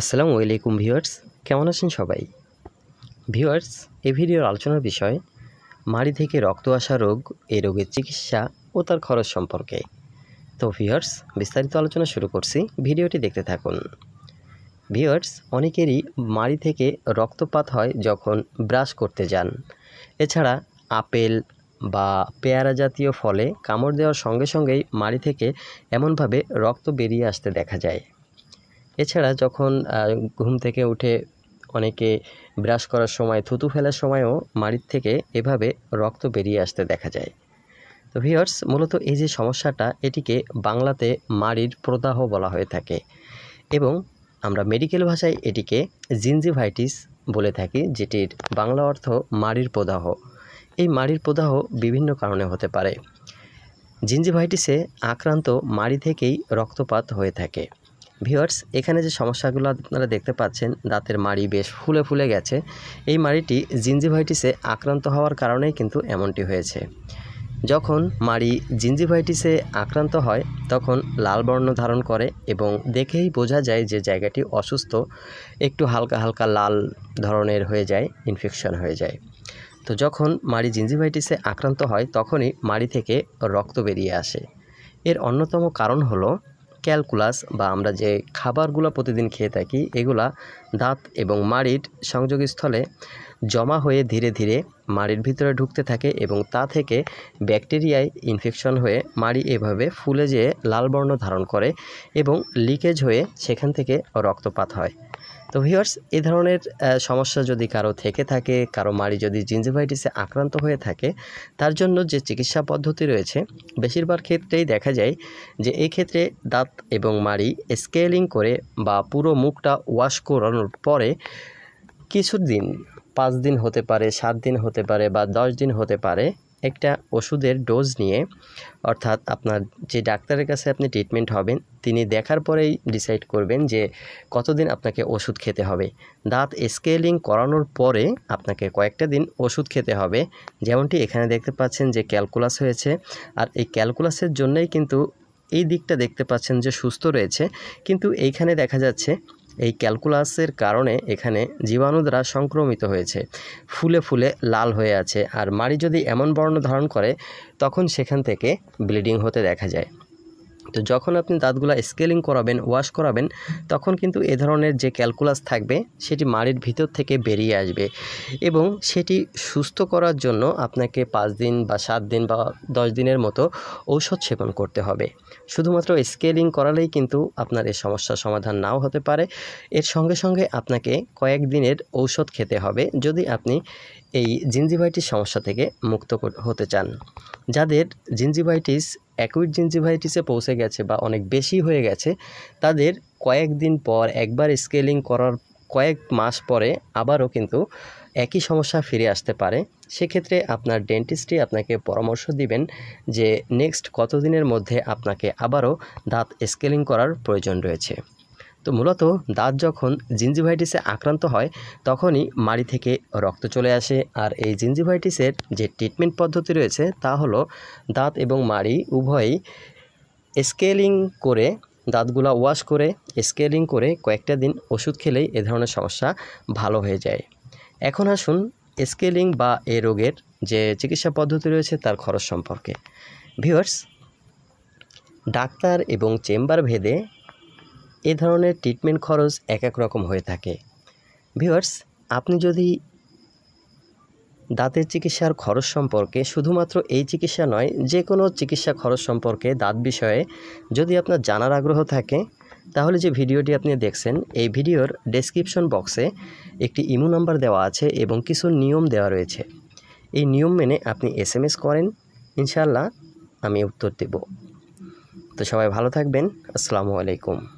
আসসালামু আলাইকুম ভিউয়ার্স কেমন আছেন সবাই ভিউয়ার্স এই ভিডিওর আলোচনার বিষয় মাড়ি থেকে রক্ত আসা রোগ এই রোগের চিকিৎসা ও তার খরচ সম্পর্কে তো ভিউয়ার্স বিস্তারিত আলোচনা শুরু করছি ভিডিওটি দেখতে থাকুন ভিউয়ার্স অনেকেরই মাড়ি থেকে রক্তপাত হয় যখন ব্রাশ করতে যান এছাড়া আপেল বা পেয়ারা জাতীয় ফলে কামড় দেওয়ার সঙ্গে সঙ্গেই মাড়ি থেকে এমনভাবে রক্ত বেরিয়ে আসতে দেখা যায় এছাড়া যখন ঘুম থেকে উঠে অনেকে ব্রাশ করার সময় থুতু ফেলার সময়ও মাড়ির থেকে এভাবে রক্ত বেরিয়ে আসতে দেখা যায় তো ভিওর্স মূলত এই যে সমস্যাটা এটিকে বাংলাতে মাড়ির প্রদাহ বলা হয়ে থাকে এবং আমরা মেডিকেল ভাষায় এটিকে জিনজিভাইটিস বলে থাকি যেটির বাংলা অর্থ মাড়ির প্রদাহ এই মাড়ির প্রদাহ বিভিন্ন কারণে হতে পারে জিনজিভাইটিসে আক্রান্ত মাড়ি থেকেই রক্তপাত হয়ে থাকে ভিওয়ার্স এখানে যে সমস্যাগুলো আপনারা দেখতে পাচ্ছেন দাঁতের মাড়ি বেশ ফুলে ফুলে গেছে এই মাড়িটি জিঞ্জিভাইটিসে আক্রান্ত হওয়ার কারণেই কিন্তু এমনটি হয়েছে যখন মাড়ি জিঞ্জিভাইটিসে আক্রান্ত হয় তখন লাল বর্ণ ধারণ করে এবং দেখেই বোঝা যায় যে জায়গাটি অসুস্থ একটু হালকা হালকা লাল ধরনের হয়ে যায় ইনফেকশন হয়ে যায় তো যখন মাড়ি জিঞ্জিভাইটিসে আক্রান্ত হয় তখনই মাড়ি থেকে রক্ত বেরিয়ে আসে এর অন্যতম কারণ হলো ক্যালকুলাস বা আমরা যে খাবারগুলো প্রতিদিন খেয়ে থাকি এগুলা দাঁত এবং মাড়ির সংযোগস্থলে জমা হয়ে ধীরে ধীরে মাড়ির ভিতরে ঢুকতে থাকে এবং তা থেকে ব্যাকটেরিয়ায় ইনফেকশন হয়ে মাড়ি এভাবে ফুলে যেয়ে লাল বর্ণ ধারণ করে এবং লিকেজ হয়ে সেখান থেকে রক্তপাত হয় তো ভিওয়ার্স এ ধরনের সমস্যা যদি কারো থেকে থাকে কারো মাড়ি যদি জিঞ্জিভাইটিসে আক্রান্ত হয়ে থাকে তার জন্য যে চিকিৎসা পদ্ধতি রয়েছে বেশিরভাগ ক্ষেত্রেই দেখা যায় যে এই ক্ষেত্রে দাঁত এবং মাড়ি স্কেলিং করে বা পুরো মুখটা ওয়াশ করানোর পরে কিছু দিন পাঁচ দিন হতে পারে সাত দিন হতে পারে বা দশ দিন হতে পারে একটা ওষুধের ডোজ নিয়ে অর্থাৎ আপনার যে ডাক্তারের কাছে আপনি ট্রিটমেন্ট হবেন তিনি দেখার পরেই ডিসাইড করবেন যে কতদিন আপনাকে ওষুধ খেতে হবে দাঁত স্কেলিং করানোর পরে আপনাকে কয়েকটা দিন ওষুধ খেতে হবে যেমনটি এখানে দেখতে পাচ্ছেন যে ক্যালকুলাস হয়েছে আর এই ক্যালকুলাসের জন্যই কিন্তু এই দিকটা দেখতে পাচ্ছেন যে সুস্থ রয়েছে কিন্তু এইখানে দেখা যাচ্ছে এই ক্যালকুলাসের কারণে এখানে জীবাণু দ্বারা সংক্রমিত হয়েছে ফুলে ফুলে লাল হয়ে আছে আর মাড়ি যদি এমন বর্ণ ধারণ করে তখন সেখান থেকে ব্লিডিং হতে দেখা যায় তো যখন আপনি দাঁতগুলো স্কেলিং করাবেন ওয়াশ করাবেন তখন কিন্তু এ ধরনের যে ক্যালকুলাস থাকবে সেটি মাড়ির ভিতর থেকে বেরিয়ে আসবে এবং সেটি সুস্থ করার জন্য আপনাকে পাঁচ দিন বা সাত দিন বা দশ দিনের মতো ঔষধ সেবন করতে হবে শুধুমাত্র স্কেলিং করালেই কিন্তু আপনার এই সমস্যার সমাধান নাও হতে পারে এর সঙ্গে সঙ্গে আপনাকে কয়েক দিনের ঔষধ খেতে হবে যদি আপনি এই জিনজিভাইটিস সমস্যা থেকে মুক্ত হতে চান যাদের জিনজিভাইটিস অ্যাকুইট জিনজিভাইটিসে পৌঁছে গেছে বা অনেক বেশি হয়ে গেছে তাদের কয়েকদিন পর একবার স্কেলিং করার কয়েক মাস পরে আবারও কিন্তু একই সমস্যা ফিরে আসতে পারে সেক্ষেত্রে আপনার ডেন্টিস্টই আপনাকে পরামর্শ দিবেন যে নেক্সট কতদিনের মধ্যে আপনাকে আবারও দাঁত স্কেলিং করার প্রয়োজন রয়েছে তো মূলত দাঁত যখন জিঞ্জিভাইটিসে আক্রান্ত হয় তখনই মাড়ি থেকে রক্ত চলে আসে আর এই জিঞ্জিভাইটিসের যে ট্রিটমেন্ট পদ্ধতি রয়েছে তা হলো দাঁত এবং মাড়ি উভয়ই স্কেলিং করে দাঁতগুলা ওয়াশ করে স্কেলিং করে কয়েকটা দিন ওষুধ খেলেই এ ধরনের সমস্যা ভালো হয়ে যায় এখন আসুন স্কেলিং বা এ রোগের যে চিকিৎসা পদ্ধতি রয়েছে তার খরচ সম্পর্কে ভিউয়ার্স ডাক্তার এবং চেম্বার ভেদে এ ধরনের ট্রিটমেন্ট খরচ এক এক রকম হয়ে থাকে ভিউয়ার্স আপনি যদি দাঁতের চিকিৎসার খরচ সম্পর্কে শুধুমাত্র এই চিকিৎসা নয় যে কোনো চিকিৎসা খরচ সম্পর্কে দাঁত বিষয়ে যদি আপনার জানার আগ্রহ থাকে তাহলে যে ভিডিওটি আপনি দেখছেন এই ভিডিওর ডেসক্রিপশন বক্সে একটি ইমো নাম্বার দেওয়া আছে এবং কিছু নিয়ম দেওয়া রয়েছে এই নিয়ম মেনে আপনি এস এম এস করেন ইনশাল্লাহ আমি উত্তর দেব তো সবাই ভালো থাকবেন আসসালামু আলাইকুম